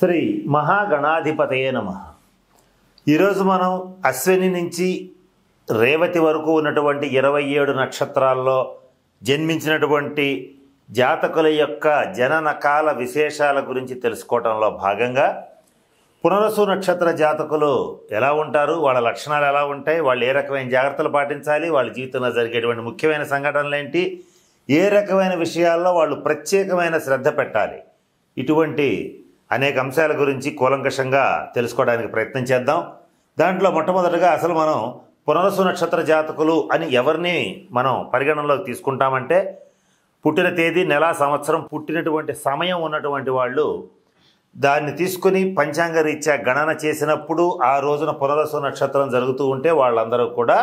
శ్రీ మహాగణాధిపతయే నమ ఈరోజు మనం అశ్విని నుంచి రేవతి వరకు ఉన్నటువంటి ఇరవై ఏడు నక్షత్రాల్లో జన్మించినటువంటి జాతకుల యొక్క జనన కాల విశేషాల గురించి తెలుసుకోవటంలో భాగంగా పునరసు నక్షత్ర జాతకులు ఎలా ఉంటారు వాళ్ళ లక్షణాలు ఎలా ఉంటాయి వాళ్ళు ఏ రకమైన జాగ్రత్తలు పాటించాలి వాళ్ళ జీవితంలో జరిగేటువంటి ముఖ్యమైన సంఘటనలు ఏంటి ఏ రకమైన విషయాల్లో వాళ్ళు ప్రత్యేకమైన శ్రద్ధ పెట్టాలి ఇటువంటి అనేక అంశాల గురించి కూలంకషంగా తెలుసుకోవడానికి ప్రయత్నం చేద్దాం దాంట్లో మొట్టమొదటగా అసలు మనం పునరసు నక్షత్ర జాతకులు అని ఎవరిని మనం పరిగణనలోకి తీసుకుంటామంటే పుట్టిన తేదీ నెల సంవత్సరం పుట్టినటువంటి సమయం ఉన్నటువంటి వాళ్ళు దాన్ని తీసుకుని పంచాంగ రీత్యా గణన చేసినప్పుడు ఆ రోజున పునరసు నక్షత్రం జరుగుతూ ఉంటే వాళ్ళందరూ కూడా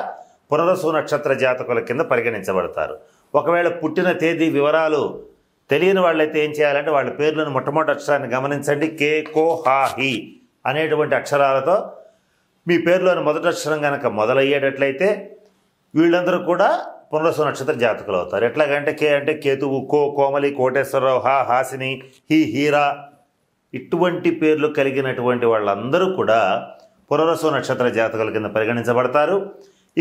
పునరసు నక్షత్ర జాతకుల కింద పరిగణించబడతారు ఒకవేళ పుట్టిన తేదీ వివరాలు తెలియని వాళ్ళైతే ఏం చేయాలంటే వాళ్ళ పేర్లను మొట్టమొదటి అక్షరాన్ని గమనించండి కే కో హా హి అనేటువంటి అక్షరాలతో మీ పేర్లోని మొదటి అక్షరం కనుక మొదలయ్యేటట్లయితే వీళ్ళందరూ కూడా పునరసు నక్షత్ర జాతకులు అవుతారు ఎట్లాగంటే కే అంటే కేతువు కో కోమలి కోటేశ్వరరావు హా హాసిని హి హీరా ఇటువంటి పేర్లు కలిగినటువంటి వాళ్ళందరూ కూడా పునరసు నక్షత్ర జాతకుల కింద పరిగణించబడతారు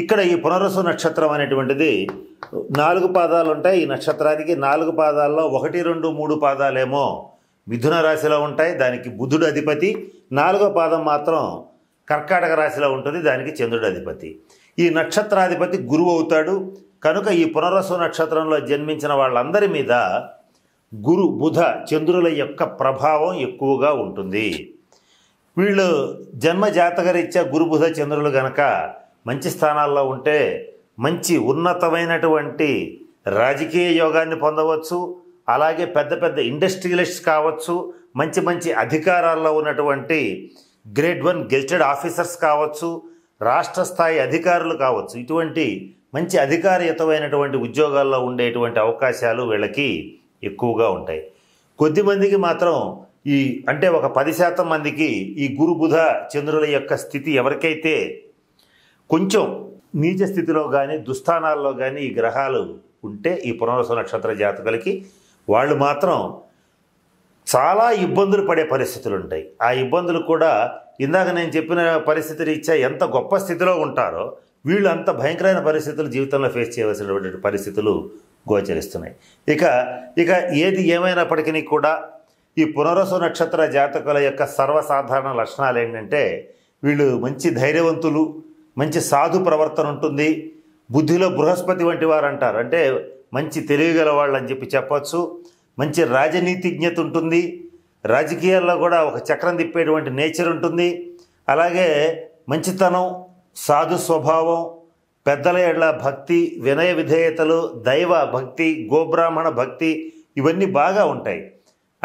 ఇక్కడ ఈ పునరసు నక్షత్రం అనేటువంటిది నాలుగు పాదాలు ఉంటాయి ఈ నక్షత్రానికి నాలుగు పాదాల్లో ఒకటి రెండు మూడు పాదాలేమో మిథున రాశిలో ఉంటాయి దానికి బుధుడు అధిపతి నాలుగో పాదం మాత్రం కర్కాటక రాశిలో ఉంటుంది దానికి చంద్రుడు అధిపతి ఈ నక్షత్రాధిపతి గురువు అవుతాడు కనుక ఈ పునరసు నక్షత్రంలో జన్మించిన వాళ్ళందరి మీద గురు బుధ చంద్రుల యొక్క ప్రభావం ఎక్కువగా ఉంటుంది వీళ్ళు జన్మ జాతకరీత్యా గురు బుధ చంద్రులు గనక మంచి స్థానాల్లో ఉంటే మంచి ఉన్నతమైనటువంటి రాజకీయ యోగాన్ని పొందవచ్చు అలాగే పెద్ద పెద్ద ఇండస్ట్రియలిస్ట్ కావచ్చు మంచి మంచి అధికారాల్లో ఉన్నటువంటి గ్రేడ్ వన్ గెజిటెడ్ ఆఫీసర్స్ కావచ్చు రాష్ట్ర స్థాయి అధికారులు కావచ్చు ఇటువంటి మంచి అధికారయుతమైనటువంటి ఉద్యోగాల్లో ఉండేటువంటి అవకాశాలు వీళ్ళకి ఎక్కువగా ఉంటాయి కొద్దిమందికి మాత్రం ఈ అంటే ఒక పది శాతం మందికి ఈ గురు బుధ చంద్రుల యొక్క స్థితి ఎవరికైతే కొంచెం నీచ స్థితిలో కానీ దుస్థానాల్లో కానీ ఈ గ్రహాలు ఉంటే ఈ పునర్వసు నక్షత్ర జాతకులకి వాళ్ళు మాత్రం చాలా ఇబ్బందులు పడే పరిస్థితులు ఉంటాయి ఆ ఇబ్బందులు కూడా ఇందాక నేను చెప్పిన పరిస్థితి రీత్యా ఎంత గొప్ప స్థితిలో ఉంటారో వీళ్ళు అంత భయంకరమైన పరిస్థితులు జీవితంలో ఫేస్ చేయవలసినటువంటి పరిస్థితులు గోచరిస్తున్నాయి ఇక ఇక ఏది ఏమైనప్పటికీ కూడా ఈ పునరసు నక్షత్ర జాతకుల యొక్క సర్వసాధారణ లక్షణాలు ఏంటంటే వీళ్ళు మంచి ధైర్యవంతులు మంచి సాధు ప్రవర్తన ఉంటుంది బుద్ధిలో బృహస్పతి వంటి వారు అంటారు అంటే మంచి తెలివిగల వాళ్ళు అని చెప్పి చెప్పచ్చు మంచి రాజనీతిజ్ఞత ఉంటుంది రాజకీయాల్లో కూడా ఒక చక్రం తిప్పేటువంటి నేచర్ ఉంటుంది అలాగే మంచితనం సాధు స్వభావం పెద్దల ఎడ్ల భక్తి వినయ విధేయతలు దైవ భక్తి గోబ్రాహ్మణ భక్తి ఇవన్నీ బాగా ఉంటాయి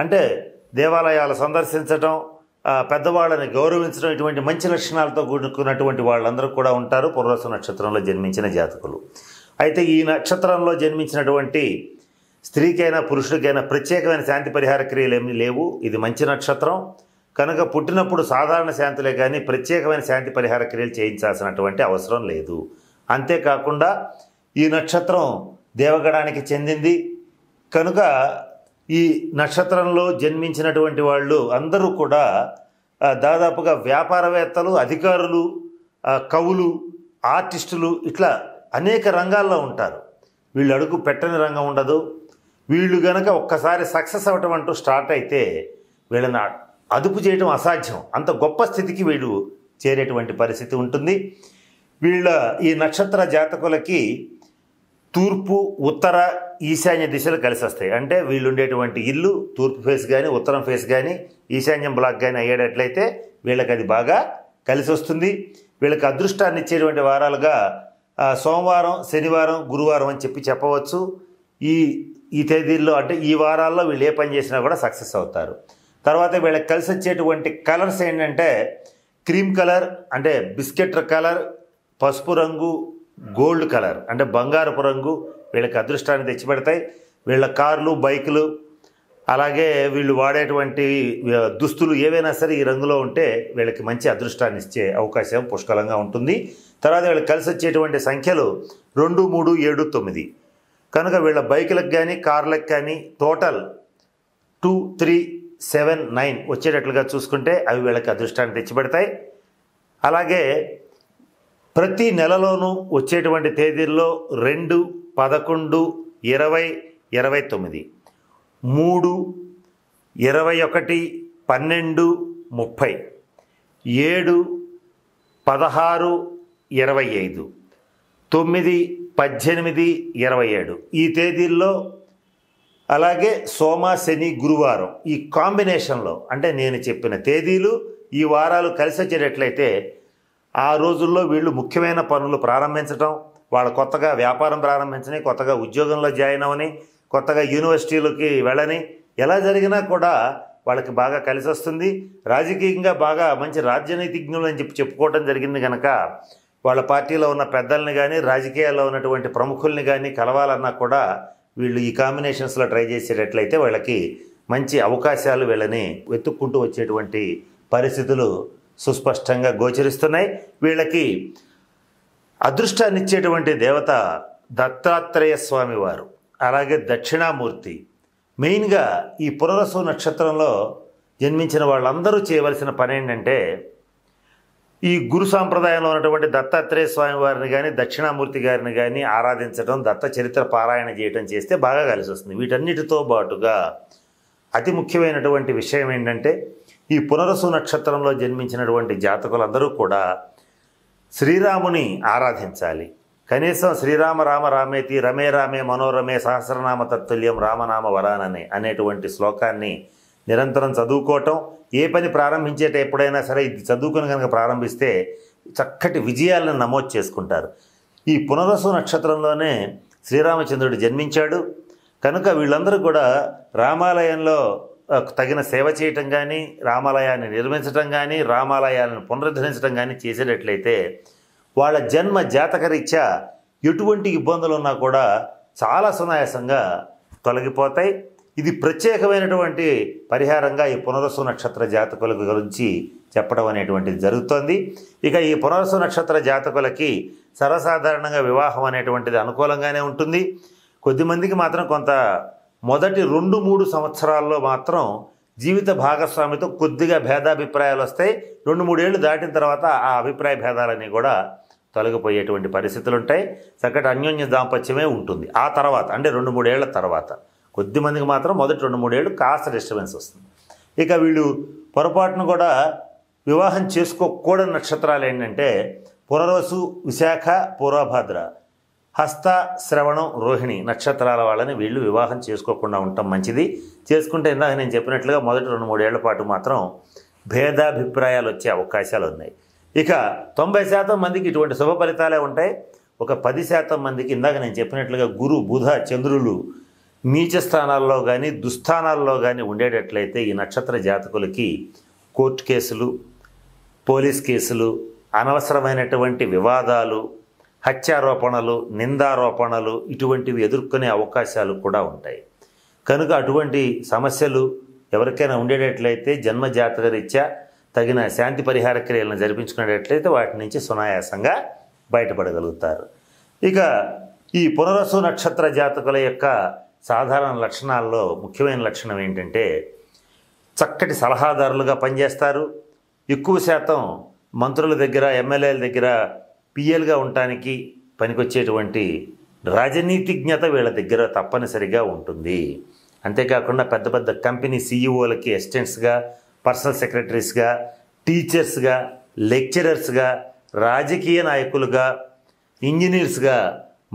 అంటే దేవాలయాలు సందర్శించటం పెద్దవాళ్ళని గౌరవించడం ఇటువంటి మంచి లక్షణాలతో కూడుకున్నటువంటి వాళ్ళందరూ కూడా ఉంటారు పుర్వసు నక్షత్రంలో జన్మించిన జాతకులు అయితే ఈ నక్షత్రంలో జన్మించినటువంటి స్త్రీకైనా పురుషుడికైనా ప్రత్యేకమైన శాంతి పరిహార క్రియలు ఏమీ లేవు ఇది మంచి నక్షత్రం కనుక పుట్టినప్పుడు సాధారణ శాంతులే కానీ ప్రత్యేకమైన శాంతి పరిహార క్రియలు చేయించాల్సినటువంటి అవసరం లేదు అంతేకాకుండా ఈ నక్షత్రం దేవగణానికి చెందింది కనుక ఈ నక్షత్రంలో జన్మించినటువంటి వాళ్ళు అందరూ కూడా దాదాపుగా వ్యాపారవేత్తలు అధికారులు కవులు ఆర్టిస్టులు ఇట్లా అనేక రంగాల్లో ఉంటారు వీళ్ళు అడుగు పెట్టని రంగం ఉండదు వీళ్ళు గనక ఒక్కసారి సక్సెస్ అవ్వటం అంటూ స్టార్ట్ అయితే వీళ్ళని అదుపు చేయటం అసాధ్యం అంత గొప్ప స్థితికి వీళ్ళు చేరేటువంటి పరిస్థితి ఉంటుంది వీళ్ళ ఈ నక్షత్ర జాతకులకి తూర్పు ఉత్తర ఈశాన్య దిశలు కలిసి వస్తాయి అంటే వీళ్ళు ఉండేటువంటి ఇల్లు తూర్పు ఫేస్ కానీ ఉత్తరం ఫేస్ కానీ ఈశాన్యం బ్లాక్ కానీ అయ్యేటట్లయితే వీళ్ళకి అది బాగా కలిసి వస్తుంది వీళ్ళకి అదృష్టాన్ని ఇచ్చేటువంటి వారాలుగా సోమవారం శనివారం గురువారం అని చెప్పి చెప్పవచ్చు ఈ ఈ తేదీల్లో అంటే ఈ వారాల్లో వీళ్ళు ఏ పని చేసినా కూడా సక్సెస్ అవుతారు తర్వాత వీళ్ళకి కలిసి వచ్చేటువంటి కలర్స్ ఏంటంటే క్రీమ్ కలర్ అంటే బిస్కెట్ కలర్ పసుపు రంగు గోల్డ్ కలర్ అంటే బంగారపు రంగు వీళ్ళకి అదృష్టాన్ని తెచ్చిపెడతాయి వీళ్ళ కార్లు బైకులు అలాగే వీళ్ళు వాడేటువంటి దుస్తులు ఏవైనా సరే ఈ రంగులో ఉంటే వీళ్ళకి మంచి అదృష్టాన్ని ఇచ్చే అవకాశం పుష్కలంగా ఉంటుంది తర్వాత వీళ్ళు కలిసి వచ్చేటువంటి సంఖ్యలు రెండు మూడు ఏడు తొమ్మిది కనుక వీళ్ళ బైకులకు కానీ కార్లకు కానీ total two three seven nine వచ్చేటట్లుగా చూసుకుంటే అవి వీళ్ళకి అదృష్టాన్ని తెచ్చిపెడతాయి అలాగే ప్రతి నెలలోనూ వచ్చేటువంటి తేదీల్లో రెండు పదకొండు ఇరవై ఇరవై తొమ్మిది మూడు ఇరవై ఒకటి పన్నెండు ముప్పై ఏడు పదహారు ఇరవై ఐదు తొమ్మిది పద్దెనిమిది ఇరవై ఏడు ఈ తేదీల్లో అలాగే సోమ శని గురువారం ఈ కాంబినేషన్లో అంటే నేను చెప్పిన తేదీలు ఈ వారాలు కలిసి వచ్చేటట్లయితే ఆ రోజుల్లో వీళ్ళు ముఖ్యమైన పనులు ప్రారంభించటం వాళ్ళు కొత్తగా వ్యాపారం ప్రారంభించని కొత్తగా ఉద్యోగంలో జాయిన్ అవని కొత్తగా యూనివర్సిటీలకి వెళ్ళని ఎలా జరిగినా కూడా వాళ్ళకి బాగా కలిసి వస్తుంది రాజకీయంగా బాగా మంచి రాజ్యనీతిజ్ఞులు అని చెప్పి చెప్పుకోవడం జరిగింది కనుక వాళ్ళ పార్టీలో ఉన్న పెద్దల్ని కానీ రాజకీయాల్లో ఉన్నటువంటి ప్రముఖుల్ని కానీ కలవాలన్నా కూడా వీళ్ళు ఈ కాంబినేషన్స్లో ట్రై చేసేటట్లయితే వాళ్ళకి మంచి అవకాశాలు వీళ్ళని వెతుక్కుంటూ వచ్చేటువంటి పరిస్థితులు సుస్పష్టంగా గోచరిస్తున్నాయి వీళ్ళకి అదృష్టాన్నిచ్చేటువంటి దేవత దత్తాత్రేయ స్వామివారు అలాగే దక్షిణామూర్తి మెయిన్గా ఈ పునరసు నక్షత్రంలో జన్మించిన వాళ్ళందరూ చేయవలసిన పని ఏంటంటే ఈ గురు సాంప్రదాయంలో ఉన్నటువంటి దత్తాత్రేయ స్వామి వారిని కానీ దక్షిణామూర్తి గారిని కానీ ఆరాధించడం దత్త చరిత్ర పారాయణ చేయటం చేస్తే బాగా కలిసి వస్తుంది వీటన్నిటితో పాటుగా అతి ముఖ్యమైనటువంటి విషయం ఏంటంటే ఈ పునరసు నక్షత్రంలో జన్మించినటువంటి జాతకులందరూ కూడా శ్రీరాముని ఆరాధించాలి కనీసం శ్రీరామ రామ రామేతి రమే రామే మనోరమే సహస్రనామ తత్తుల్యం రామనామ వరాననే అనేటువంటి శ్లోకాన్ని నిరంతరం చదువుకోవటం ఏ పని ప్రారంభించేట ఎప్పుడైనా సరే ఇది చదువుకుని కనుక ప్రారంభిస్తే చక్కటి విజయాలను నమోదు చేసుకుంటారు ఈ పునరసు నక్షత్రంలోనే శ్రీరామచంద్రుడు జన్మించాడు కనుక వీళ్ళందరూ కూడా రామాలయంలో తగిన సేవ చేయటం కానీ రామాలయాన్ని నిర్మించడం కానీ రామాలయాలను పునరుద్ధరించడం కానీ చేసేటట్లయితే వాళ్ళ జన్మ జాతకరీత్యా ఎటువంటి ఇబ్బందులు ఉన్నా కూడా చాలా సునాయాసంగా తొలగిపోతాయి ఇది ప్రత్యేకమైనటువంటి పరిహారంగా ఈ పునరస్సు నక్షత్ర జాతకుల గురించి చెప్పడం అనేటువంటిది జరుగుతోంది ఇక ఈ పునరస్సు నక్షత్ర జాతకులకి సర్వసాధారణంగా వివాహం అనేటువంటిది అనుకూలంగానే ఉంటుంది కొద్దిమందికి మాత్రం కొంత మొదటి రెండు మూడు సంవత్సరాల్లో మాత్రం జీవిత భాగస్వామితో కొద్దిగా భేదాభిప్రాయాలు వస్తాయి రెండు మూడేళ్ళు దాటిన తర్వాత ఆ అభిప్రాయ భేదాలన్నీ కూడా తొలగిపోయేటువంటి పరిస్థితులు ఉంటాయి చక్కటి అన్యోన్య దాంపత్యమే ఉంటుంది ఆ తర్వాత అంటే రెండు మూడేళ్ల తర్వాత కొద్దిమందికి మాత్రం మొదటి రెండు మూడేళ్ళు కాస్త డిస్టర్బెన్స్ వస్తుంది ఇక వీళ్ళు పొరపాటును కూడా వివాహం చేసుకోకూడని నక్షత్రాలు ఏంటంటే పునర్వసు విశాఖ పూర్వభద్ర హస్త శ్రవణం రోహిణి నక్షత్రాల వాళ్ళని వీళ్ళు వివాహం చేసుకోకుండా ఉండటం మంచిది చేసుకుంటే ఇందాక నేను చెప్పినట్లుగా మొదటి రెండు మూడేళ్ల పాటు మాత్రం భేదాభిప్రాయాలు వచ్చే అవకాశాలు ఉన్నాయి ఇక తొంభై శాతం మందికి ఇటువంటి శుభ ఫలితాలే ఉంటాయి ఒక పది శాతం మందికి ఇందాక నేను చెప్పినట్లుగా గురు బుధ చంద్రులు నీచ స్థానాల్లో కానీ దుస్థానాల్లో కానీ ఉండేటట్లయితే ఈ నక్షత్ర జాతకులకి కోర్టు కేసులు పోలీస్ కేసులు అనవసరమైనటువంటి వివాదాలు హత్యారోపణలు నిందారోపణలు ఇటువంటివి ఎదుర్కొనే అవకాశాలు కూడా ఉంటాయి కనుక అటువంటి సమస్యలు ఎవరికైనా ఉండేటట్లయితే జన్మ జాతక రీత్యా తగిన శాంతి పరిహార క్రియలను జరిపించుకునేటట్లయితే వాటి నుంచి సునాయాసంగా బయటపడగలుగుతారు ఇక ఈ పునరసు నక్షత్ర జాతకుల యొక్క సాధారణ లక్షణాల్లో ముఖ్యమైన లక్షణం ఏంటంటే చక్కటి సలహాదారులుగా పనిచేస్తారు ఎక్కువ శాతం మంత్రుల దగ్గర ఎమ్మెల్యేల దగ్గర పిఎల్గా ఉండటానికి పనికొచ్చేటువంటి రాజనీతిజ్ఞత వీళ్ళ దగ్గర తప్పనిసరిగా ఉంటుంది అంతేకాకుండా పెద్ద పెద్ద కంపెనీ సీఈఓలకి అసిస్టెంట్స్గా పర్సనల్ సెక్రటరీస్గా టీచర్స్గా లెక్చరర్స్గా రాజకీయ నాయకులుగా ఇంజనీర్స్గా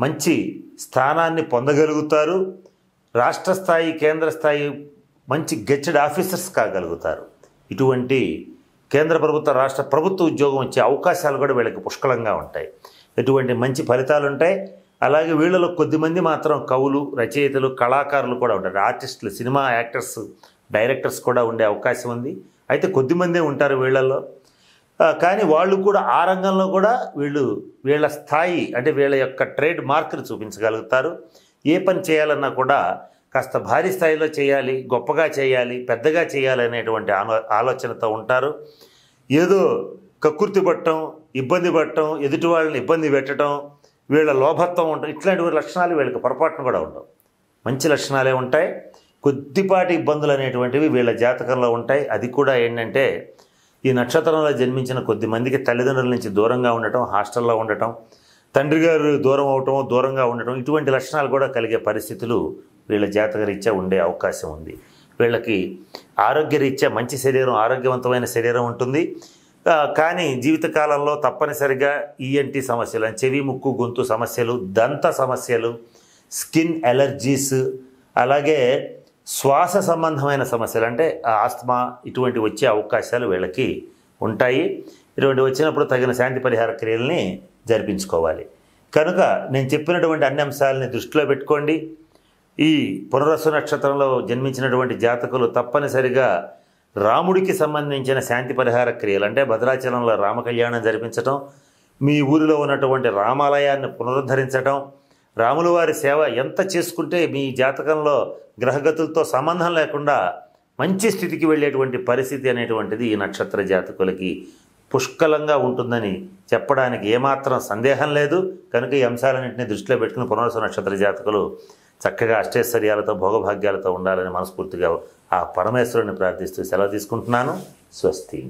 మంచి స్థానాన్ని పొందగలుగుతారు రాష్ట్ర స్థాయి కేంద్ర స్థాయి మంచి గెచ్చడ్ ఆఫీసర్స్ కాగలుగుతారు ఇటువంటి కేంద్ర ప్రభుత్వ రాష్ట్ర ప్రభుత్వ ఉద్యోగం వచ్చే అవకాశాలు కూడా వీళ్ళకి పుష్కలంగా ఉంటాయి ఎటువంటి మంచి ఫలితాలు ఉంటాయి అలాగే వీళ్ళలో కొద్దిమంది మాత్రం కవులు రచయితలు కళాకారులు కూడా ఉంటారు ఆర్టిస్టులు సినిమా యాక్టర్స్ డైరెక్టర్స్ కూడా ఉండే అవకాశం ఉంది అయితే కొద్దిమందే ఉంటారు వీళ్ళల్లో కానీ వాళ్ళు కూడా ఆ రంగంలో కూడా వీళ్ళు వీళ్ళ స్థాయి అంటే వీళ్ళ యొక్క ట్రేడ్ మార్క్ని చూపించగలుగుతారు ఏ పని చేయాలన్నా కూడా కాస్త భారీ స్థాయిలో చేయాలి గొప్పగా చేయాలి పెద్దగా చేయాలి అనేటువంటి ఆలోచనతో ఉంటారు ఏదో కకృతి పట్టడం ఇబ్బంది పట్టడం ఎదుటి వాళ్ళని ఇబ్బంది పెట్టడం వీళ్ళ లోభత్వం ఉండటం ఇట్లాంటి లక్షణాలు వీళ్ళకి పొరపాటును కూడా ఉండవు మంచి లక్షణాలే ఉంటాయి కొద్దిపాటి ఇబ్బందులు అనేటువంటివి వీళ్ళ జాతకంలో ఉంటాయి అది కూడా ఏంటంటే ఈ నక్షత్రంలో జన్మించిన కొద్ది మందికి తల్లిదండ్రుల నుంచి దూరంగా ఉండటం హాస్టల్లో ఉండటం తండ్రి గారు దూరం అవటం దూరంగా ఉండటం ఇటువంటి లక్షణాలు కూడా కలిగే పరిస్థితులు వీళ్ళ జాతకరీత్యా ఉండే అవకాశం ఉంది వీళ్ళకి ఆరోగ్యరీత్యా మంచి శరీరం ఆరోగ్యవంతమైన శరీరం ఉంటుంది కానీ జీవితకాలంలో తప్పనిసరిగా ఈఎన్టీ e సమస్యలు చెవి ముక్కు గొంతు సమస్యలు దంత సమస్యలు స్కిన్ ఎలర్జీస్ అలాగే శ్వాస సంబంధమైన సమస్యలు అంటే ఆస్తమా ఇటువంటి వచ్చే అవకాశాలు వీళ్ళకి ఉంటాయి ఇటువంటి వచ్చినప్పుడు తగిన శాంతి పరిహార క్రియల్ని జరిపించుకోవాలి కనుక నేను చెప్పినటువంటి అన్ని అంశాలని దృష్టిలో పెట్టుకోండి ఈ పునరసు నక్షత్రంలో జన్మించినటువంటి జాతకులు తప్పనిసరిగా రాముడికి సంబంధించిన శాంతి పరిహార క్రియలు అంటే భద్రాచలంలో రామకళ్యాణం జరిపించటం మీ ఊరిలో ఉన్నటువంటి రామాలయాన్ని పునరుద్ధరించటం రాముల వారి సేవ ఎంత చేసుకుంటే మీ జాతకంలో గ్రహగతులతో సంబంధం లేకుండా మంచి స్థితికి వెళ్ళేటువంటి పరిస్థితి అనేటువంటిది ఈ నక్షత్ర జాతకులకి పుష్కలంగా ఉంటుందని చెప్పడానికి ఏమాత్రం సందేహం లేదు కనుక ఈ అంశాలన్నింటినీ దృష్టిలో పెట్టుకుని పునరుస నక్షత్ర జాతకులు చక్కగా అష్టైశ్వర్యాలతో భోగభాగ్యాలతో ఉండాలని మనస్ఫూర్తిగా ఆ పరమేశ్వరుని ప్రార్థిస్తూ సెలవు తీసుకుంటున్నాను స్వస్తి